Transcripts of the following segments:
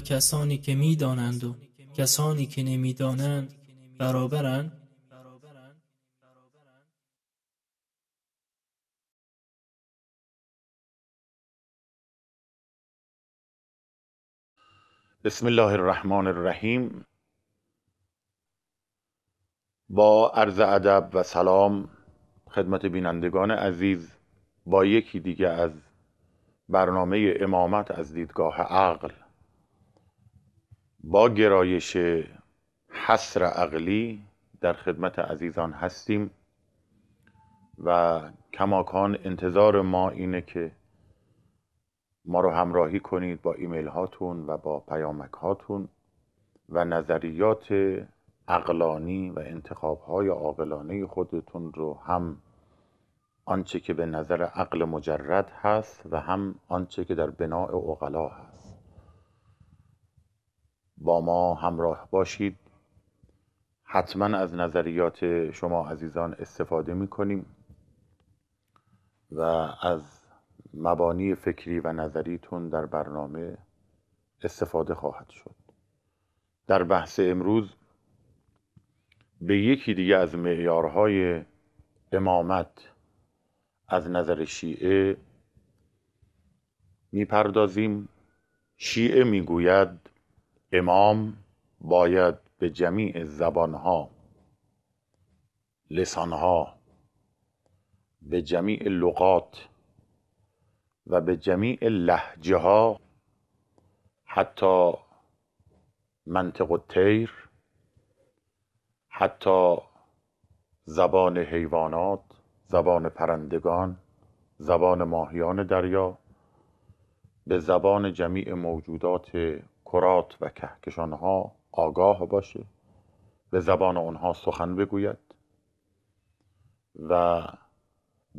کسانی که میدانند و کسانی که نمیدانند برابرند بسم الله الرحمن الرحیم با عرض ادب و سلام خدمت بینندگان عزیز با یکی دیگه از برنامه امامت از دیدگاه عقل با گرایش حسر عقلی در خدمت عزیزان هستیم و کماکان انتظار ما اینه که ما رو همراهی کنید با ایمیل هاتون و با پیامک هاتون و نظریات اقلانی و انتخاب های عاقلانه خودتون رو هم آنچه که به نظر عقل مجرد هست و هم آنچه که در بناع اقلا هست با ما همراه باشید حتما از نظریات شما عزیزان استفاده می کنیم و از مبانی فکری و نظریتون در برنامه استفاده خواهد شد در بحث امروز به یکی دیگه از معیارهای امامت از نظر شیعه میپردازیم شیعه میگوید امام باید به جمیع زبانها لسانها به جمیع لغات و به جمیع لحجه ها حتی منطق تیر حتی زبان حیوانات زبان پرندگان زبان ماهیان دریا به زبان جمیع موجودات کرات و کهکشانها آگاه باشه به زبان آنها سخن بگوید و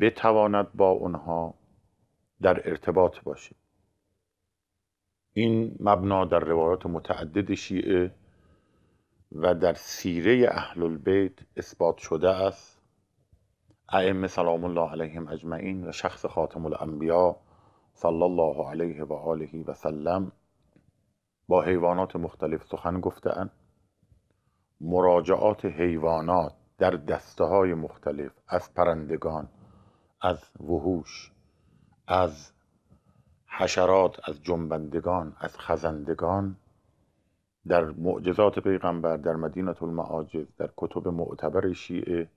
بتواند با آنها در ارتباط باشه این مبنا در روایات متعدد شیعه و در سیره اهل البیت اثبات شده است ائمه سلام الله علیهم اجمعین و شخص خاتم الانبیا صلی الله علیه و آله و سلم با حیوانات مختلف سخن گفتن مراجعات حیوانات در دسته های مختلف از پرندگان از وحوش از حشرات از جنبندگان از خزندگان در معجزات پیغمبر در مدینه المعاجز در کتب معتبر شیعه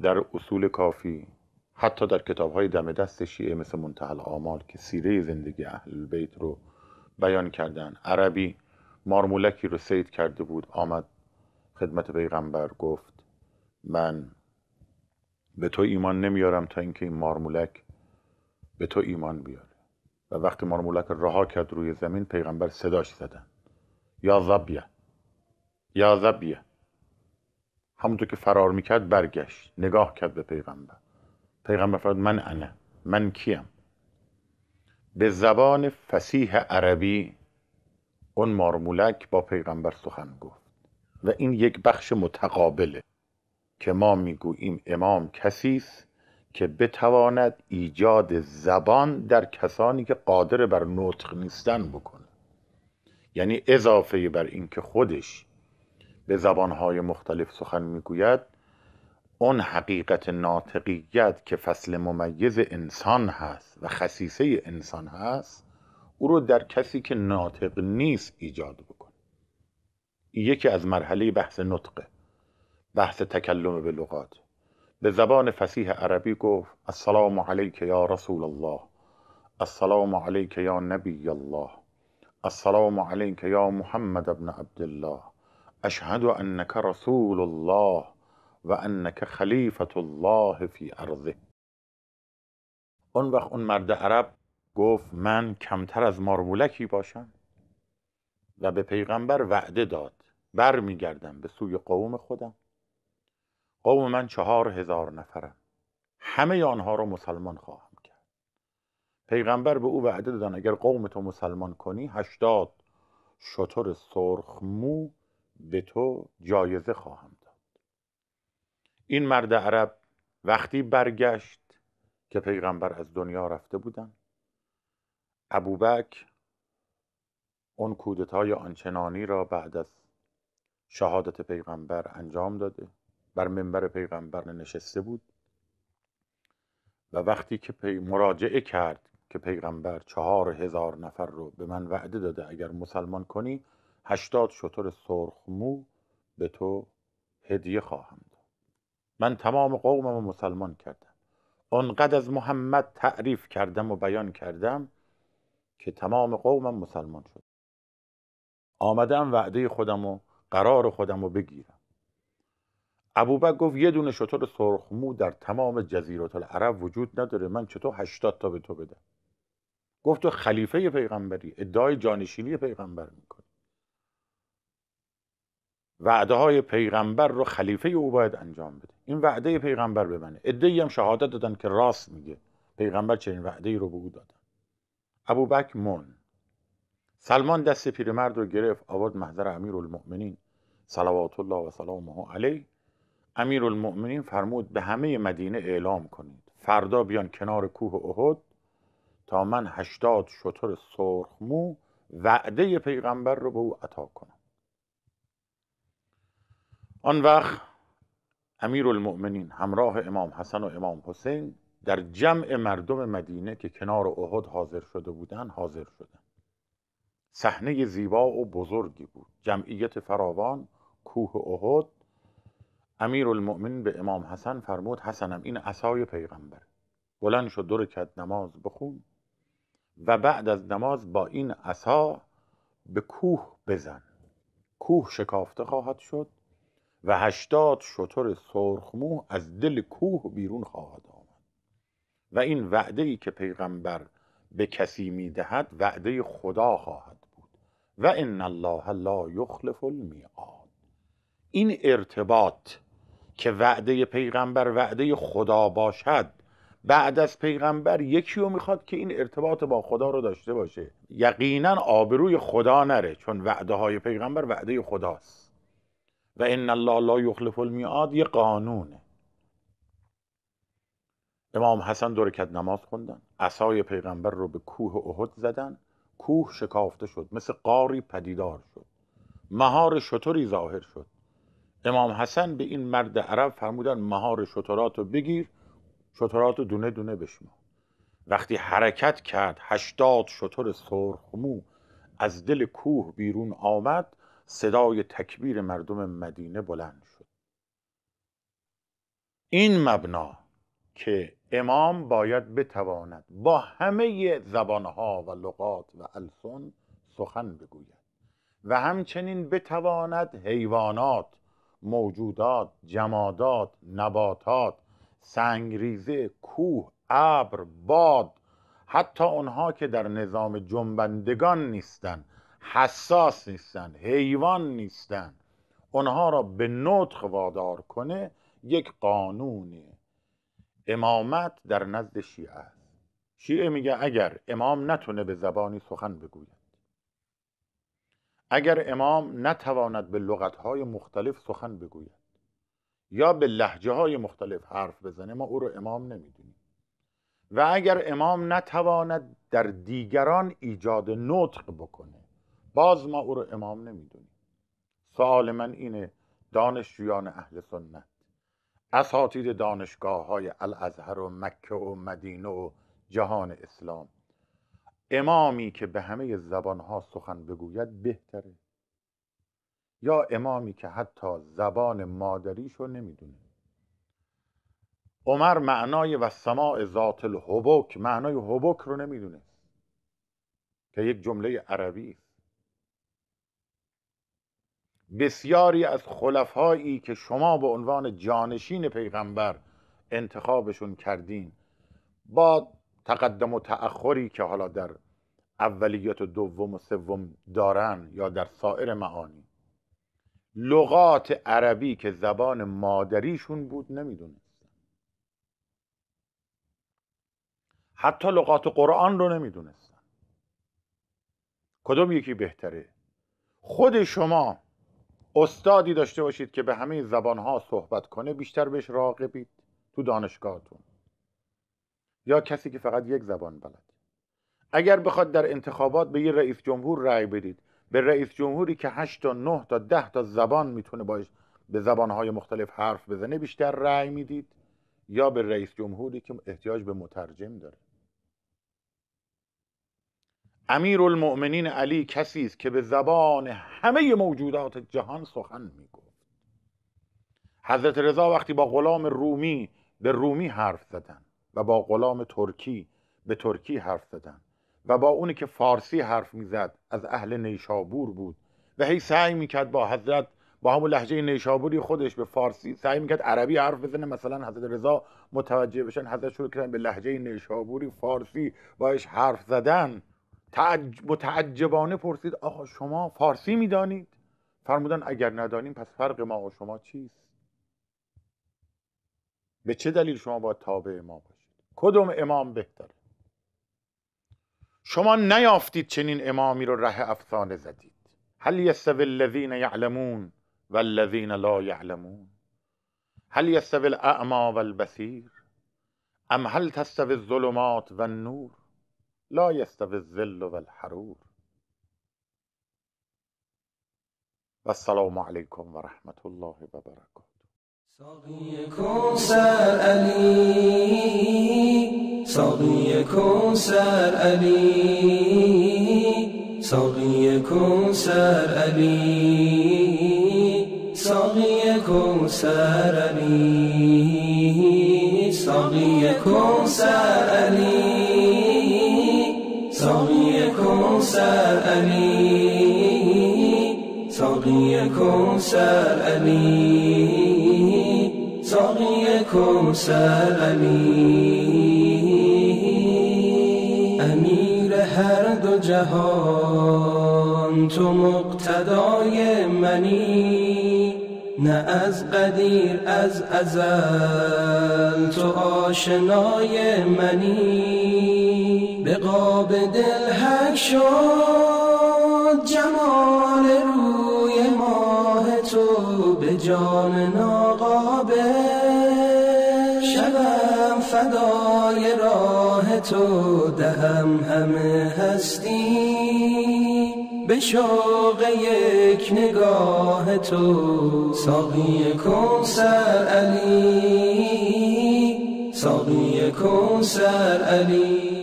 در اصول کافی حتی در کتاب های دم دست شیعه مثل منتهی آمال که سیره زندگی اهل بیت رو بیان کردن عربی مارمولکی رو سید کرده بود آمد خدمت پیغمبر گفت من به تو ایمان نمیارم تا اینکه این مارمولک به تو ایمان بیاره و وقتی مارمولک رها کرد روی زمین پیغمبر صداش زدن یا زبیه یا زبیه همونطور که فرار میکرد برگشت نگاه کرد به پیغمبر پیغمبر فرد من انا من کیم به زبان فسیح عربی اون مارمولک با پیغمبر سخن گفت و این یک بخش متقابله که ما میگوییم امام کسی است که بتواند ایجاد زبان در کسانی که قادر بر نطق نیستن بکنه یعنی اضافه بر اینکه خودش به زبانهای مختلف سخن میگوید اون حقیقت ناطقیت که فصل ممیز انسان هست و خصیصه انسان هست او رو در کسی که ناطق نیست ایجاد بکن یکی از مرحله بحث نطقه بحث تکلم به لغات به زبان فسیح عربی گفت السلام علیک یا رسول الله السلام علیک یا نبی الله السلام علیک یا محمد ابن عبدالله اشهد انک رسول الله و انک خلیفت الله فی ارضه اون وقت اون مرد عرب گفت من کمتر از مارمولکی باشم و به پیغمبر وعده داد بر میگردم به سوی قوم خودم قوم من چهار هزار نفرم همه آنها را مسلمان خواهم کرد پیغمبر به او وعده دادن اگر قوم تو مسلمان کنی هشتاد شطور سرخ مو به تو جایزه خواهم این مرد عرب وقتی برگشت که پیغمبر از دنیا رفته بودن ابوبکر اون کودتای آنچنانی را بعد از شهادت پیغمبر انجام داده بر منبر پیغمبر نشسته بود و وقتی که پی مراجعه کرد که پیغمبر چهار هزار نفر رو به من وعده داده اگر مسلمان کنی هشتاد شطور سرخمو به تو هدیه خواهم من تمام قومم و مسلمان کردم آنقدر از محمد تعریف کردم و بیان کردم که تمام قومم مسلمان شد آمدم وعده خودم و قرار خودم رو بگیرم ابوبکر گفت یه دونه شطور سرخمو در تمام جزیرات العرب وجود نداره من چطور هشتاد تا به تو بدم گفت تو خلیفه پیغمبری ادعای جانشینی پیغمبر میکنی وعده های پیغمبر رو خلیفه او باید انجام بده این وعده پیغمبر به منه ادهی هم شهادت دادن که راست میگه پیغمبر چنین وعده ای رو به او دادن ابوبکر مون سلمان دست پیرمرد رو گرفت آورد محضر امیرالمؤمنین صلوات الله و سلامه علیه امیرالمؤمنین فرمود به همه مدینه اعلام کنید فردا بیان کنار کوه احد تا من هشتاد شتر مو وعده پیغمبر رو به او عطا کنم آن وقت امیر المؤمنین همراه امام حسن و امام حسین در جمع مردم مدینه که کنار احد حاضر شده بودند حاضر شدن صحنه زیبا و بزرگی بود جمعیت فراوان کوه احد امیر به امام حسن فرمود حسنم این عصای پیغمبر بلند شد دو نماز بخون و بعد از نماز با این عصا به کوه بزن کوه شکافته خواهد شد و هشتاد شتر سرخمو از دل کوه بیرون خواهد آمد و این وعده ای که پیغمبر به کسی میدهد وعده خدا خواهد بود و ان الله لا یخلف المیعاد این ارتباط که وعده پیغمبر وعده خدا باشد بعد از پیغمبر یکی رو میخواد که این ارتباط با خدا رو داشته باشه یقینا آبروی خدا نره چون وعده های پیغمبر وعده خداست و ان الله لا یخلف المیعاد یه قانونه امام حسن دو کد نماز خوندن عصای پیغمبر رو به کوه احد زدن کوه شکافته شد مثل قاری پدیدار شد مهار شطوری ظاهر شد امام حسن به این مرد عرب فرمودن مهار شطرات رو بگیر شطرات رو دونه دونه بشما وقتی حرکت کرد هشتاد شطر سرخمو از دل کوه بیرون آمد صدای تکبیر مردم مدینه بلند شد این مبنا که امام باید بتواند با همه زبانها و لغات و السن سخن بگوید و همچنین بتواند حیوانات موجودات جمادات نباتات سنگریزه کوه ابر باد حتی آنها که در نظام جنبندگان نیستند حساس نیستن حیوان نیستن اونها را به نطق وادار کنه یک قانون امامت در نزد شیعه است شیعه میگه اگر امام نتونه به زبانی سخن بگوید اگر امام نتواند به لغتهای مختلف سخن بگوید یا به لحجه های مختلف حرف بزنه ما او رو امام نمیدونیم و اگر امام نتواند در دیگران ایجاد نطق بکنه باز ما او رو امام نمیدونیم سوال من اینه دانشجویان اهل سنت اساتید دانشگاه های الازهر و مکه و مدینه و جهان اسلام امامی که به همه زبان ها سخن بگوید بهتره یا امامی که حتی زبان مادریش رو نمیدونه عمر معنای و سماع ذات الحبک معنای حبوک رو نمیدونه که یک جمله عربی است بسیاری از خلفهایی که شما به عنوان جانشین پیغمبر انتخابشون کردین با تقدم و تأخری که حالا در اولیت و دوم و سوم دارن یا در سایر معانی لغات عربی که زبان مادریشون بود نمیدونستن حتی لغات قرآن رو نمیدونستن کدوم یکی بهتره خود شما استادی داشته باشید که به همه زبانها صحبت کنه بیشتر بهش راقبید تو دانشگاهتون یا کسی که فقط یک زبان بلد اگر بخواد در انتخابات به یه رئیس جمهور رأی بدید به رئیس جمهوری که 8 تا 9 تا 10 تا زبان میتونه باش به زبانهای مختلف حرف بزنه بیشتر رأی میدید یا به رئیس جمهوری که احتیاج به مترجم داره امیر المؤمنین علی کسی است که به زبان همه موجودات جهان سخن میگفت حضرت رضا وقتی با غلام رومی به رومی حرف زدن و با غلام ترکی به ترکی حرف زدن و با اونی که فارسی حرف میزد از اهل نیشابور بود و هی سعی میکرد با حضرت با همون لحجه نیشابوری خودش به فارسی سعی میکرد عربی حرف بزنه مثلا حضرت رضا متوجه بشن حضرت شروع کردن به لحجه نیشابوری فارسی باش حرف زدن متعجبانه پرسید آقا شما فارسی میدانید فرمودن اگر ندانیم پس فرق ما و شما چیست به چه دلیل شما باید تابع ما باشید کدوم امام بهتره شما نیافتید چنین امامی رو ره افسانه زدید هل یستوی الذین یعلمون والذین لا یعلمون هل یستوی الاعما والبصیر ام هل تستوی الظلمات والنور لا يستوي الذل والحرور والسلام عليكم ورحمة الله وبركاته ساقی کوسر علی ساقی کوسر علی ساقی کوسر علی ساقی کوسر علی ساقی کوسر ساقی امیر هر دو جهان تو مقتدای منی نه از قدیر از ازل تو آشنای منی قاب دل حق شد جمال روی ماه تو به جان ناقابه شبم فدای راه تو دهم همه هستی به شوق یک نگاه تو ساقی کنسر علی ساقی سر علی